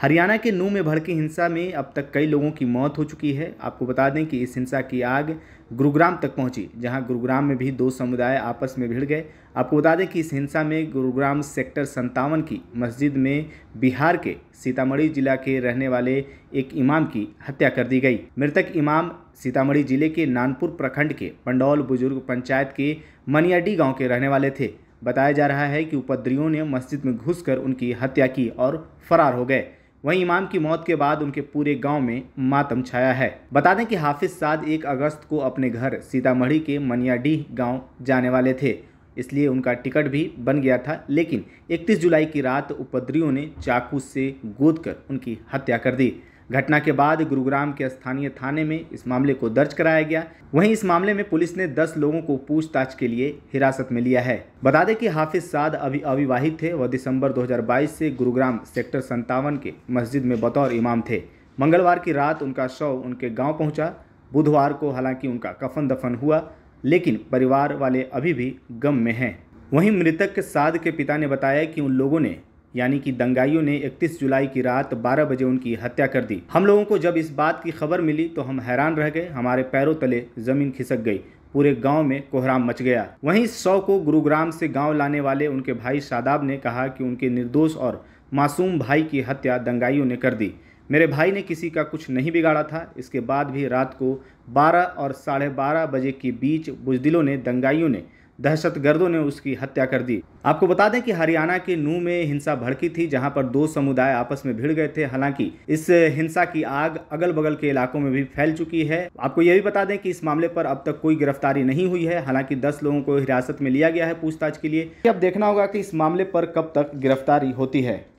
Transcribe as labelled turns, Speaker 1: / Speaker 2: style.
Speaker 1: हरियाणा के नू में भड़की हिंसा में अब तक कई लोगों की मौत हो चुकी है आपको बता दें कि इस हिंसा की आग गुरुग्राम तक पहुंची जहां गुरुग्राम में भी दो समुदाय आपस में भिड़ गए आपको बता दें कि इस हिंसा में गुरुग्राम सेक्टर संतावन की मस्जिद में बिहार के सीतामढ़ी जिला के रहने वाले एक इमाम की हत्या कर दी गई मृतक इमाम सीतामढ़ी जिले के नानपुर प्रखंड के पंडौल बुजुर्ग पंचायत के मनियाडी गाँव के रहने वाले थे बताया जा रहा है कि उपद्रियों ने मस्जिद में घुसकर उनकी हत्या की और फरार हो गए वहीं इमाम की मौत के बाद उनके पूरे गांव में मातम छाया है बता दें कि हाफिज साद एक अगस्त को अपने घर सीतामढ़ी के मनियाडीह गांव जाने वाले थे इसलिए उनका टिकट भी बन गया था लेकिन 31 जुलाई की रात उपद्रियों ने चाकू से गोद कर उनकी हत्या कर दी घटना के बाद गुरुग्राम के स्थानीय थाने में इस मामले को दर्ज कराया गया वहीं इस मामले में पुलिस ने 10 लोगों को पूछताछ के लिए हिरासत में लिया है बता दें कि हाफिज साद अभी अविवाहित थे वह दिसंबर 2022 से गुरुग्राम सेक्टर संतावन के मस्जिद में बतौर इमाम थे मंगलवार की रात उनका शव उनके गाँव पहुँचा बुधवार को हालांकि उनका कफन दफन हुआ लेकिन परिवार वाले अभी भी गम में हैं वहीं मृतक के साद के पिता ने बताया कि उन लोगों ने यानी कि दंगाइयों ने 31 जुलाई की रात 12 बजे उनकी हत्या कर दी हम लोगों को जब इस बात की खबर मिली तो हम हैरान रह गए हमारे पैरों तले जमीन खिसक गई पूरे गांव में कोहराम मच गया वहीं सौ को गुरुग्राम से गांव लाने वाले उनके भाई शादाब ने कहा कि उनके निर्दोष और मासूम भाई की हत्या दंगाइयों ने कर दी मेरे भाई ने किसी का कुछ नहीं बिगाड़ा था इसके बाद भी रात को 12 और साढ़े बारह बजे के बीच बुजदिलों ने दंगाइयों ने दहशतगर्दों ने उसकी हत्या कर दी आपको बता दें कि हरियाणा के नू में हिंसा भड़की थी जहां पर दो समुदाय आपस में भिड़ गए थे हालांकि इस हिंसा की आग अगल बगल के इलाकों में भी फैल चुकी है आपको यह भी बता दें कि इस मामले पर अब तक कोई गिरफ्तारी नहीं हुई है हालांकि दस लोगों को हिरासत में लिया गया है पूछताछ के लिए अब देखना होगा की इस मामले पर कब तक गिरफ्तारी होती है